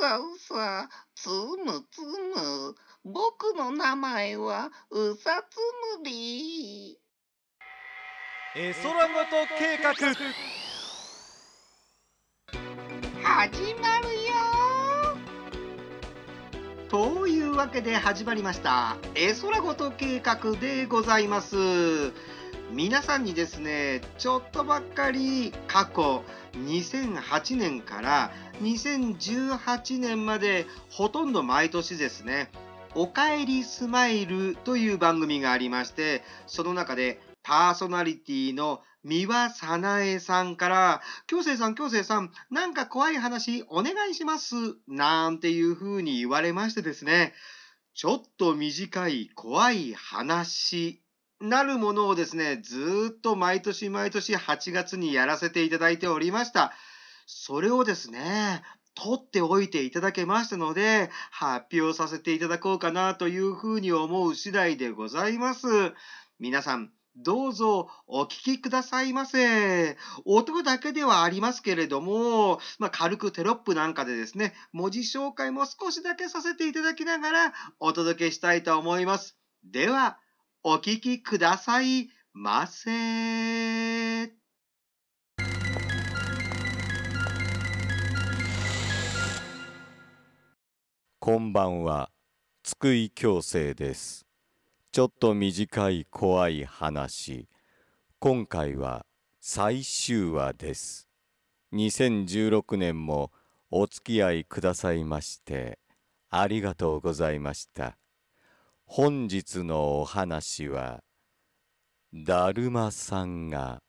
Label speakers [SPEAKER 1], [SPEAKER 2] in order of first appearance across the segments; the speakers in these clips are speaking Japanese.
[SPEAKER 1] さうさ、つむつむ、僕の名前はうさつむり。
[SPEAKER 2] 絵ラごと
[SPEAKER 1] 計画始ま
[SPEAKER 3] るよというわけで始まりましたエ絵ラごと計画でございます。皆さんにですねちょっとばっかり過去2008年から2018年までほとんど毎年ですね「おかえりスマイル」という番組がありましてその中でパーソナリティの三輪早苗さんから、京成さん、京成さん、なんか怖い話お願いします、なんていう風に言われましてですね、ちょっと短い怖い話なるものをですね、ずっと毎年毎年8月にやらせていただいておりました。それをですね、取っておいていただけましたので、発表させていただこうかなというふうに思う次第でございます。皆さん、どうぞお聞きくださいませ。音だけではありますけれども、まあ、軽くテロップなんかでですね、文字紹介も少しだけさせていただきながらお届けしたいと思います。では、お聞きくださいませ。
[SPEAKER 2] こんばんは、津久井矯正です。ちょっと短い怖い話。今回は最終話です。2016年もお付き合いくださいまして、ありがとうございました。本日のお話は、だるまさんが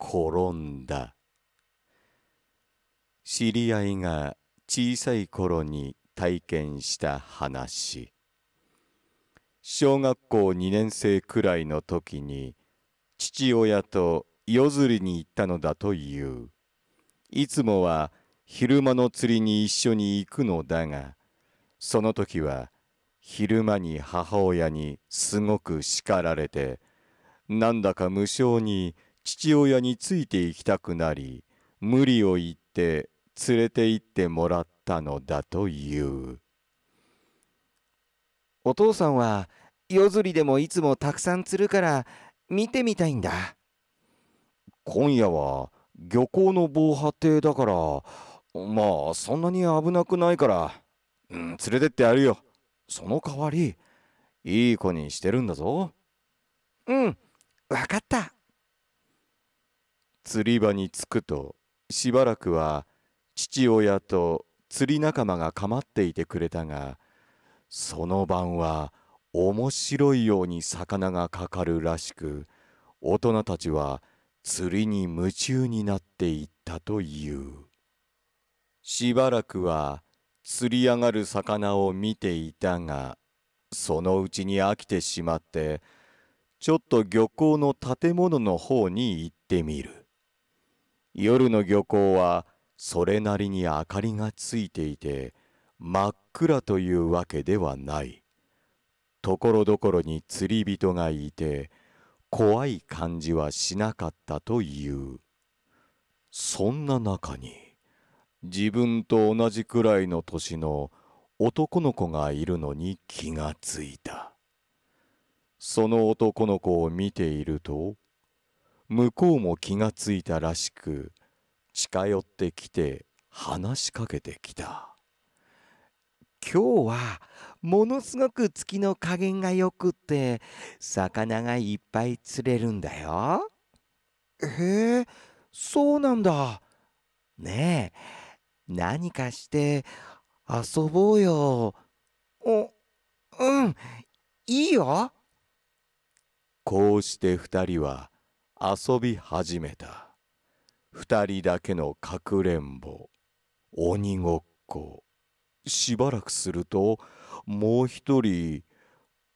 [SPEAKER 2] 転んだ。知り合いが小さい頃に体験した話。小学校2年生くらいの時に、父親と夜釣りに行ったのだという。いつもは昼間の釣りに一緒に行くのだが、その時は、昼間に母親にすごく叱られて、なんだか無性に父親についていきたくなり、無理を言って連れて行ってもらったのだという。お父さんは
[SPEAKER 1] 夜釣りでもいつもたくさん釣るから見てみたいんだ。
[SPEAKER 2] 今夜は漁港の防波堤だから、まあそんなに危なくないから、うん、連れてってやるよ。その代わりいい子にしてるんだぞ
[SPEAKER 1] うんわかった
[SPEAKER 2] 釣り場に着くとしばらくは父親と釣り仲間が構っていてくれたがその晩は面白いように魚がかかるらしく大人たちは釣りに夢中になっていったというしばらくは釣り上がる魚を見ていたがそのうちに飽きてしまってちょっと漁港の建物の方に行ってみる夜の漁港はそれなりに明かりがついていて真っ暗というわけではないところどころに釣り人がいて怖い感じはしなかったというそんな中に。自分と同じくらいの年の男の子がいるのに気がついたその男の子を見ていると向こうも気がついたらしく近寄ってきて話しかけてきた
[SPEAKER 1] 今日はものすごく月の加減がよくって魚がいっぱい釣れるんだよへえそうなんだねえ何かして遊ぼうよ。お、う
[SPEAKER 3] ん、い
[SPEAKER 1] いよ。
[SPEAKER 2] こうして二人は遊び始めた。二人だけのかくれんぼ、鬼ごっこ。しばらくすると、もう一人、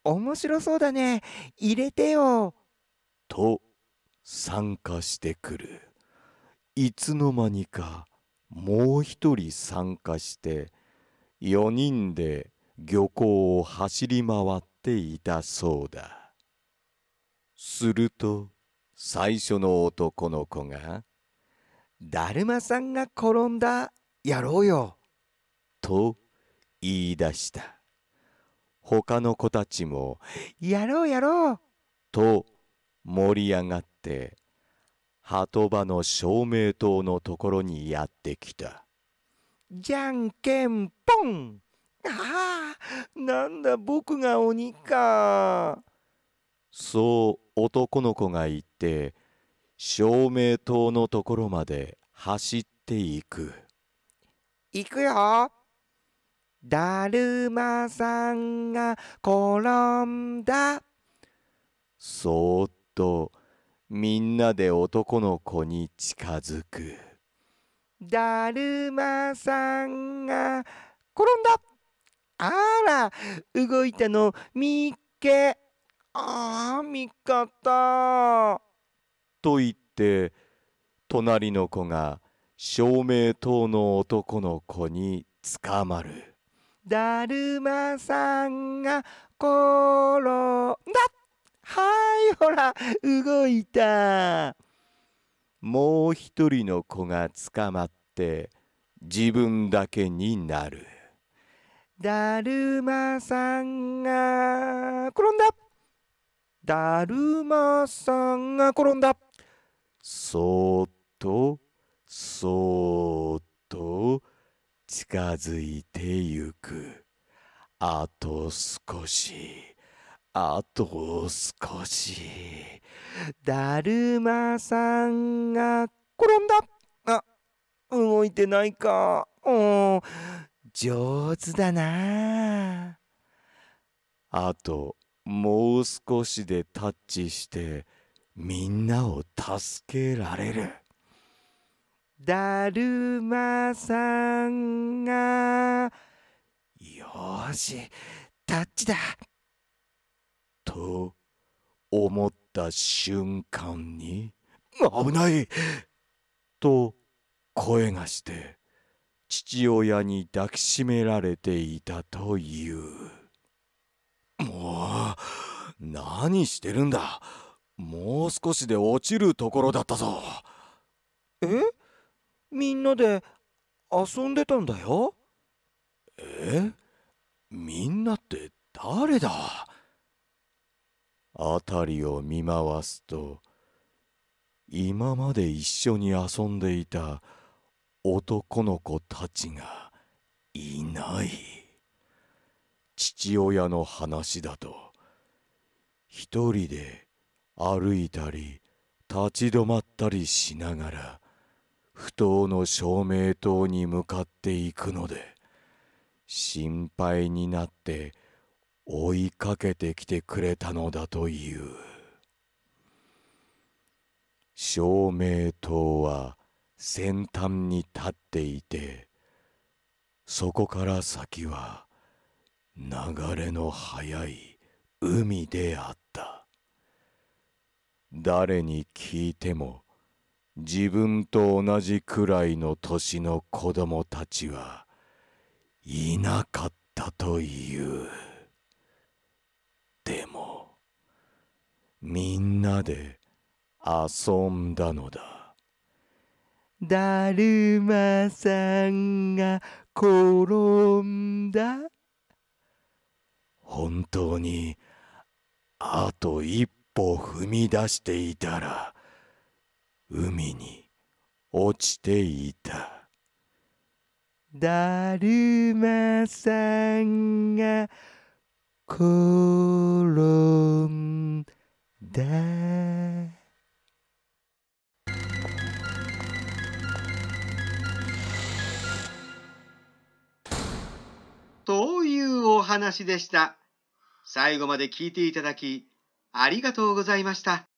[SPEAKER 2] 面
[SPEAKER 1] 白そうだね。入れてよ。
[SPEAKER 2] と、参加してくる。いつの間にか、もう一人参加して4人で漁港を走り回っていたそうだすると最初の男の子が「だるまさんが転んだやろうよ」と言い出した他の子たちも
[SPEAKER 1] 「やろうやろう」
[SPEAKER 2] と盛り上がって鳩場の照明塔のところにやってきた。
[SPEAKER 1] じゃんけんぽんああ、なんだ僕が鬼か。
[SPEAKER 2] そう男の子が言って、照明塔のところまで走っていく。
[SPEAKER 1] 行くよ。だるまさんが転んだ。
[SPEAKER 2] そーっと、みんなで男の子に近づく
[SPEAKER 1] だるまさんが転んだあら動いたのみっけああ見方
[SPEAKER 2] と言って隣の子が照明灯の男の子に捕まる
[SPEAKER 1] だるまさんが転んだはいほら動いた
[SPEAKER 2] もう一人の子が捕まって自分だけになる
[SPEAKER 1] だるまさんが転んだだるまさんが転んだ
[SPEAKER 2] そーっとそーっと近づいてゆくあと少し。
[SPEAKER 1] あと少し。だるまさんが転んだあ、動いてないか。うん、上手だな。あと、
[SPEAKER 2] もう少しでタッチして、みんなを助けら
[SPEAKER 1] れる。だるまさんが、よし、タッチだ。
[SPEAKER 2] と思った瞬間に危ないと声がして父親に抱きしめられていたというもう何してるんだもう少しで落ちるところだったぞえみんなで遊んでたんだよえみんなって誰だ辺りを見回すと今まで一緒に遊んでいた男の子たちがいない父親の話だと一人で歩いたり立ち止まったりしながら不当の照明灯に向かっていくので心配になって追いかけてきてくれたのだという照明灯は先端に立っていてそこから先は流れの速い海であった誰に聞いても自分と同じくらいの年の子供たちはいなかったという。みんなで遊んだのだ
[SPEAKER 1] だるまさんが転んだ
[SPEAKER 2] 本当にあと一歩踏み出していたら海に落ちていた
[SPEAKER 3] だ
[SPEAKER 1] るまさんが転んだで。
[SPEAKER 3] というお話でした。最後まで聞いていただきありがとうございました。